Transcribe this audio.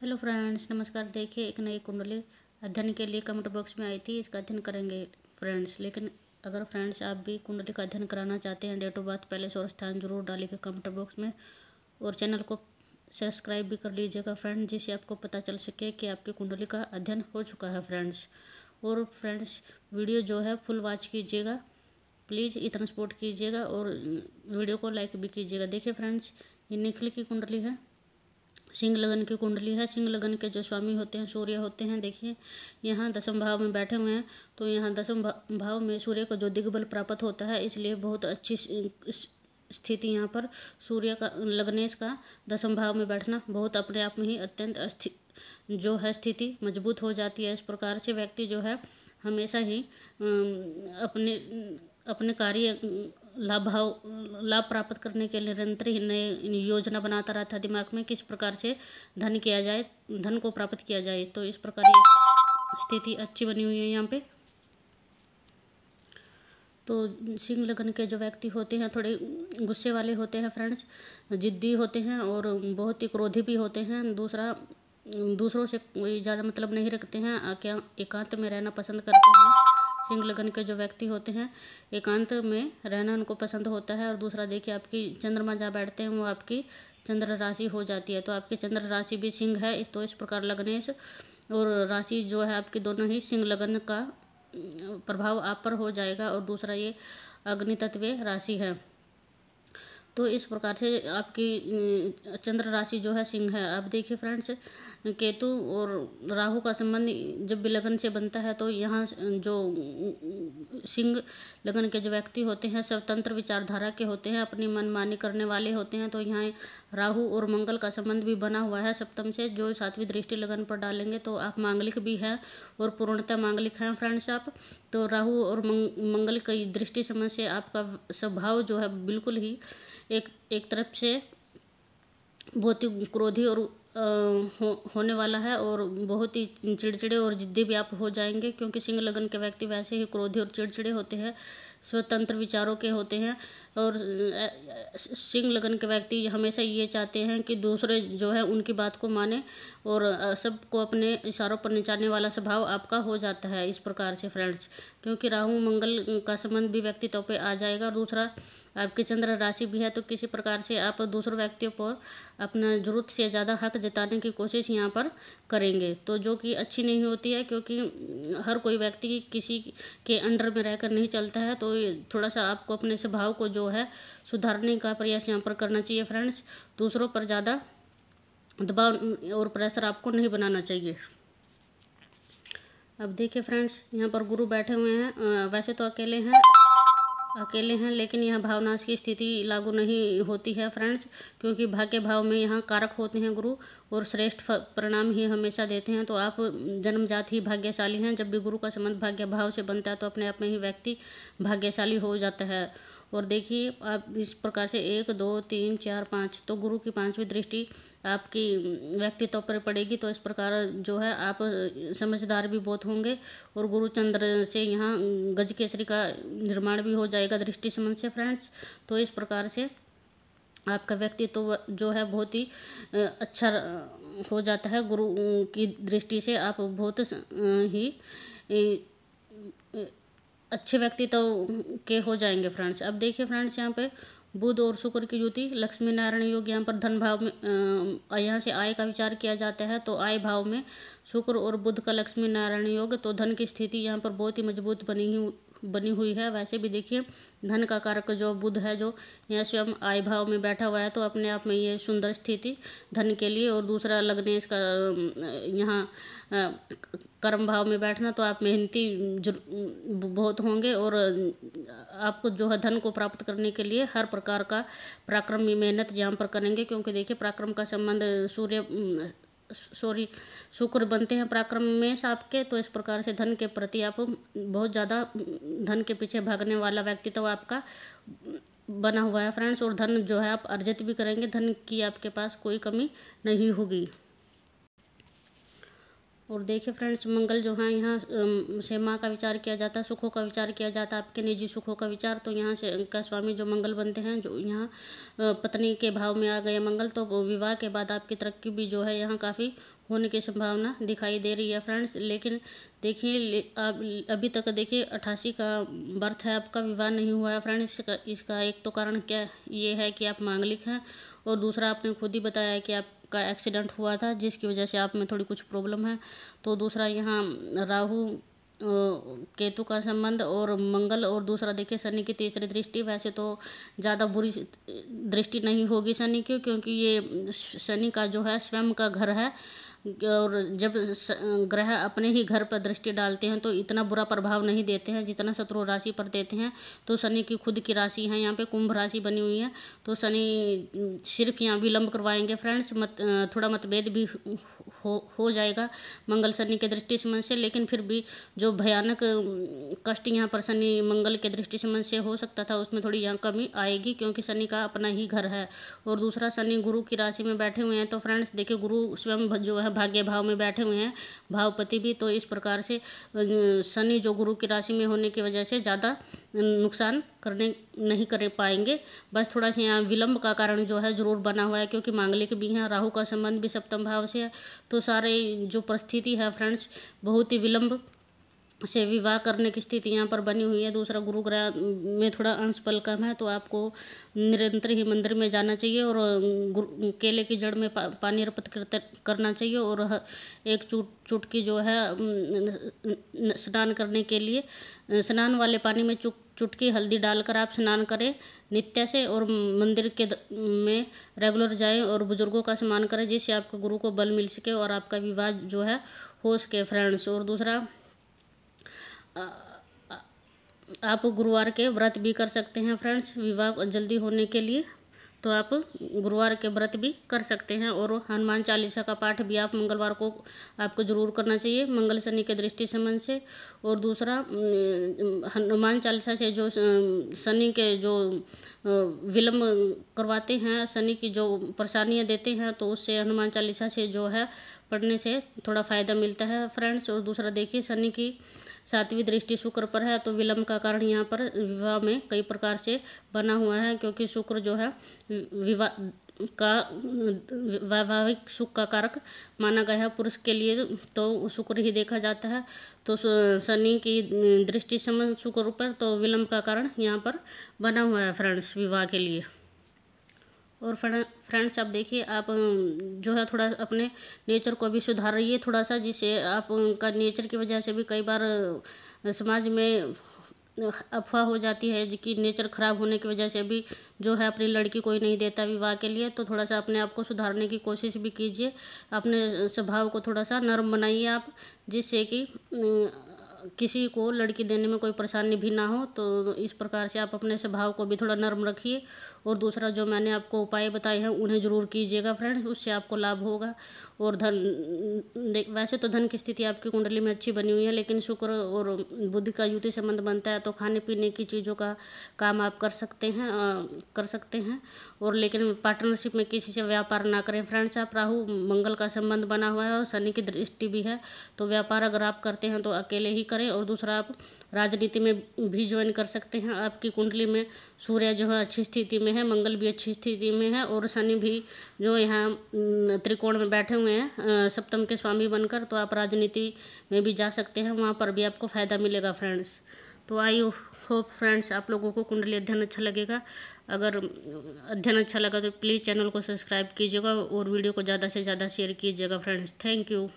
hello friends नमस्कार देखिए एक नई कुंडली अध्ययन के लिए कमेंट बॉक्स में आई थी इसका अध्ययन करेंगे फ्रेंड्स लेकिन अगर फ्रेंड्स आप भी कुंडली का अध्ययन कराना चाहते हैं डेट ऑफ बर्थ पहले और स्थान जरूर डालिएगा कमेंट बॉक्स में और चैनल को सब्सक्राइब भी कर लीजिएगा फ्रेंड्स जिससे आपको पता चल सके कि आपकी कुंडली का अध्ययन हो चुका है फ्रेंड्स और फ्रेंड्स वीडियो जो है फुल वॉच कीजिएगा प्लीज़ इतना सपोर्ट कीजिएगा और वीडियो को लाइक भी कीजिएगा देखिए फ्रेंड्स ये निखिल की कुंडली है सिंह लगन की कुंडली है सिंह लगन के जो स्वामी होते हैं सूर्य होते हैं देखिए यहाँ दसम भाव में बैठे हुए हैं तो यहाँ दसम भाव में सूर्य को जो दिग्बल प्राप्त होता है इसलिए बहुत अच्छी स्थिति यहाँ पर सूर्य का लग्नेश का दसम भाव में बैठना बहुत अपने आप में ही अत्यंत जो है स्थिति मजबूत हो जाती है इस प्रकार से व्यक्ति जो है हमेशा ही अपने अपने कार्य लाभ लाभ प्राप्त करने के लिए निरंतर ही नए योजना बनाता रहता है दिमाग में किस प्रकार से धन किया जाए धन को प्राप्त किया जाए तो इस प्रकार स्थिति अच्छी बनी हुई है यहाँ पे तो सिंह लगन के जो व्यक्ति होते हैं थोड़े गुस्से वाले होते हैं फ्रेंड्स जिद्दी होते हैं और बहुत ही क्रोधी भी होते हैं दूसरा दूसरों से कोई ज़्यादा मतलब नहीं रखते हैं क्या एकांत में रहना पसंद करते हैं सिंह लगन के जो व्यक्ति होते हैं एकांत में रहना उनको पसंद होता है और दूसरा देखिए आपकी चंद्रमा जहाँ बैठते हैं वो आपकी चंद्र राशि हो जाती है तो आपकी चंद्र राशि भी सिंह है तो इस प्रकार लग्नेश और राशि जो है आपकी दोनों ही सिंह लगन का प्रभाव आप पर हो जाएगा और दूसरा ये अग्नि तत्व राशि है तो इस प्रकार से आपकी चंद्र राशि जो है सिंह है आप देखिए फ्रेंड्स केतु और राहु का संबंध जब भी लगन से बनता है तो यहाँ जो सिंह लगन के जो व्यक्ति होते हैं स्वतंत्र विचारधारा के होते हैं अपनी मनमानी करने वाले होते हैं तो यहाँ राहु और मंगल का संबंध भी बना हुआ है सप्तम से जो सातवीं दृष्टि लगन पर डालेंगे तो आप मांगलिक भी हैं और पूर्णतः मांगलिक हैं फ्रेंड्स आप तो राहु और मंगल की दृष्टि समय से आपका स्वभाव जो है बिल्कुल ही एक एक तरफ से बहुत ही क्रोधी और हो, होने वाला है और बहुत ही चिड़चिड़े और जिद्दी भी आप हो जाएंगे क्योंकि सिंह लगन के व्यक्ति वैसे ही क्रोधी और चिड़चिड़े होते हैं स्वतंत्र विचारों के होते हैं और सिंह लगन के व्यक्ति हमेशा ये चाहते हैं कि दूसरे जो है उनकी बात को माने और सबको अपने इशारों पर निचाने वाला स्वभाव आपका हो जाता है इस प्रकार से फ्रेंड्स क्योंकि राहु मंगल का संबंध भी व्यक्तित्व पे आ जाएगा और दूसरा आपकी चंद्र राशि भी है तो किसी प्रकार से आप दूसरे व्यक्तियों पर अपना जरूरत से ज़्यादा हक जताने की कोशिश यहाँ पर करेंगे तो जो कि अच्छी नहीं होती है क्योंकि हर कोई व्यक्ति किसी के अंडर में रहकर नहीं चलता है तो थोड़ा सा आपको अपने स्वभाव को जो है सुधारने का प्रयास यहाँ पर करना चाहिए फ्रेंड्स दूसरों पर ज़्यादा दबाव और प्रेशर आपको नहीं बनाना चाहिए अब देखिए फ्रेंड्स यहाँ पर गुरु बैठे हुए हैं वैसे तो अकेले हैं अकेले हैं लेकिन यह भावनाश की स्थिति लागू नहीं होती है फ्रेंड्स क्योंकि भाग्य भाव में यहाँ कारक होते हैं गुरु और श्रेष्ठ परिणाम ही हमेशा देते हैं तो आप जन्मजात ही भाग्यशाली हैं जब भी गुरु का संबंध भाग्य भाव से बनता है तो अपने आप में ही व्यक्ति भाग्यशाली हो जाता है और देखिए आप इस प्रकार से एक दो तीन चार पाँच तो गुरु की पाँचवीं दृष्टि आपकी व्यक्तित्व पर पड़ेगी तो इस प्रकार जो है आप समझदार भी बहुत होंगे और गुरुचंद्र से यहाँ गज केसरी का निर्माण भी हो जाएगा दृष्टि संबंध से फ्रेंड्स तो इस प्रकार से आपका व्यक्तित्व तो जो है बहुत ही अच्छा हो जाता है गुरु की दृष्टि से आप बहुत ही अच्छे व्यक्ति तो के हो जाएंगे फ्रेंड्स अब देखिए फ्रेंड्स यहाँ पे बुध और शुक्र की युति लक्ष्मी नारायण योग यहाँ पर धन भाव में यहाँ से आय का विचार किया जाता है तो आय भाव में शुक्र और बुध का लक्ष्मी नारायण योग तो धन की स्थिति यहाँ पर बहुत ही मजबूत बनी हुई बनी हुई है वैसे भी देखिए धन का कारक जो बुध है जो यह स्वयं आय भाव में बैठा हुआ है तो अपने आप में ये सुंदर स्थिति धन के लिए और दूसरा लगने इसका यहाँ कर्म भाव में बैठना तो आप मेहनती बहुत होंगे और आपको जो है धन को प्राप्त करने के लिए हर प्रकार का पराक्रम मेहनत यहाँ पर करेंगे क्योंकि देखिए पराक्रम का संबंध सूर्य सॉरी शुक्र बनते हैं पराक्रम में आपके तो इस प्रकार से धन के प्रति आप बहुत ज़्यादा धन के पीछे भागने वाला व्यक्तित्व तो आपका बना हुआ है फ्रेंड्स और धन जो है आप अर्जित भी करेंगे धन की आपके पास कोई कमी नहीं होगी और देखिए फ्रेंड्स मंगल जो है यहाँ से माँ का विचार किया जाता है सुखों का विचार किया जाता है आपके निजी सुखों का विचार तो यहाँ से का स्वामी जो मंगल बनते हैं जो यहाँ पत्नी के भाव में आ गए मंगल तो विवाह के बाद आपकी तरक्की भी जो है यहाँ काफ़ी होने की संभावना दिखाई दे रही है फ्रेंड्स लेकिन देखिए ले, अभी तक देखिए अट्ठासी का बर्थ है आपका विवाह नहीं हुआ है फ्रेंड्स इसका, इसका एक तो कारण क्या ये है कि आप मांगलिक हैं और दूसरा आपने खुद ही बताया कि आप का एक्सीडेंट हुआ था जिसकी वजह से आप में थोड़ी कुछ प्रॉब्लम है तो दूसरा यहाँ राहु केतु का संबंध और मंगल और दूसरा देखिए शनि की तीसरी दृष्टि वैसे तो ज़्यादा बुरी दृष्टि नहीं होगी शनि की क्योंकि ये शनि का जो है स्वयं का घर है और जब ग्रह अपने ही घर पर दृष्टि डालते हैं तो इतना बुरा प्रभाव नहीं देते हैं जितना शत्रु राशि पर देते हैं तो शनि की खुद की राशि है यहाँ पे कुंभ राशि बनी हुई है तो शनि सिर्फ यहाँ विलंब करवाएंगे फ्रेंड्स मत थोड़ा मतभेद भी हो हो जाएगा मंगल शनि के दृष्टि से मन से लेकिन फिर भी जो भयानक कष्ट यहाँ पर शनि मंगल के दृष्टि से मन से हो सकता था उसमें थोड़ी यहाँ कमी आएगी क्योंकि शनि का अपना ही घर है और दूसरा शनि गुरु की राशि में बैठे हुए हैं तो फ्रेंड्स देखिए गुरु स्वयं जो है भाग्य भाव में बैठे हुए हैं भावपति भी तो इस प्रकार से शनि जो गुरु की राशि में होने की वजह से ज़्यादा नुकसान करने नहीं कर पाएंगे बस थोड़ा सा यहाँ विलंब का कारण जो है जरूर बना हुआ है क्योंकि मांगलिक भी हैं राहु का संबंध भी सप्तम भाव से है तो सारे जो परिस्थिति है फ्रेंड्स बहुत ही विलंब से विवाह करने की स्थिति यहाँ पर बनी हुई है दूसरा गुरु ग्रह में थोड़ा अंश बल कम है तो आपको निरंतर ही मंदिर में जाना चाहिए और केले की जड़ में पा, पानी अर्पित करना चाहिए और एक चुट चुटकी जो है स्नान करने के लिए स्नान वाले पानी में चुक चुटकी हल्दी डालकर आप स्नान करें नित्य से और मंदिर के में रेगुलर जाएं और बुजुर्गों का सम्मान करें जिससे आपके गुरु को बल मिल सके और आपका विवाह जो है हो सके फ्रेंड्स और दूसरा आप गुरुवार के व्रत भी कर सकते हैं फ्रेंड्स विवाह जल्दी होने के लिए तो आप गुरुवार के व्रत भी कर सकते हैं और हनुमान चालीसा का पाठ भी आप मंगलवार को आपको जरूर करना चाहिए मंगल शनि के दृष्टि संबंध से और दूसरा हनुमान चालीसा से जो शनि के जो विलम्ब करवाते हैं शनि की जो परेशानियाँ देते हैं तो उससे हनुमान चालीसा से जो है पढ़ने से थोड़ा फ़ायदा मिलता है फ्रेंड्स और दूसरा देखिए शनि की सातवीं दृष्टि शुक्र पर है तो विलम्ब का कारण यहाँ पर विवाह में कई प्रकार से बना हुआ है क्योंकि शुक्र जो है विवाह का वैवाहिक सुख का कारक माना गया है पुरुष के लिए तो शुक्र ही देखा जाता है तो शनि की दृष्टि समझ शुक्र पर तो विलंब का कारण यहाँ पर बना हुआ है फ्रेंड्स विवाह के लिए और फ्रेंड्स आप देखिए आप जो है थोड़ा अपने नेचर को भी सुधार रही है थोड़ा सा आप आपका नेचर की वजह से भी कई बार समाज में अफवाह हो जाती है कि नेचर ख़राब होने की वजह से भी जो है अपनी लड़की कोई नहीं देता विवाह के लिए तो थोड़ा सा अपने आप को सुधारने की कोशिश भी कीजिए अपने स्वभाव को थोड़ा सा नर्म बनाइए आप जिससे कि किसी को लड़की देने में कोई परेशानी भी ना हो तो इस प्रकार से आप अपने स्वभाव को भी थोड़ा नर्म रखिए और दूसरा जो मैंने आपको उपाय बताए हैं उन्हें ज़रूर कीजिएगा फ्रेंड्स उससे आपको लाभ होगा और धन वैसे तो धन की स्थिति आपकी कुंडली में अच्छी बनी हुई है लेकिन शुक्र और बुद्ध का युति संबंध बनता है तो खाने पीने की चीज़ों का काम आप कर सकते हैं आ, कर सकते हैं और लेकिन पार्टनरशिप में किसी से व्यापार ना करें फ्रेंड्स आप राहु मंगल का संबंध बना हुआ है और शनि की दृष्टि भी है तो व्यापार अगर आप करते हैं तो अकेले ही करें और दूसरा आप राजनीति में भी ज्वाइन कर सकते हैं आपकी कुंडली में सूर्य जो है अच्छी स्थिति में है मंगल भी अच्छी स्थिति में है और शनि भी जो यहाँ त्रिकोण में बैठे हुए हैं सप्तम के स्वामी बनकर तो आप राजनीति में भी जा सकते हैं वहाँ पर भी आपको फ़ायदा मिलेगा फ्रेंड्स तो आई होप फ्रेंड्स आप लोगों को कुंडली अध्ययन अच्छा लगेगा अगर अध्ययन अच्छा लगा तो प्लीज़ चैनल को सब्सक्राइब कीजिएगा और वीडियो को ज़्यादा से ज़्यादा शेयर कीजिएगा फ्रेंड्स थैंक यू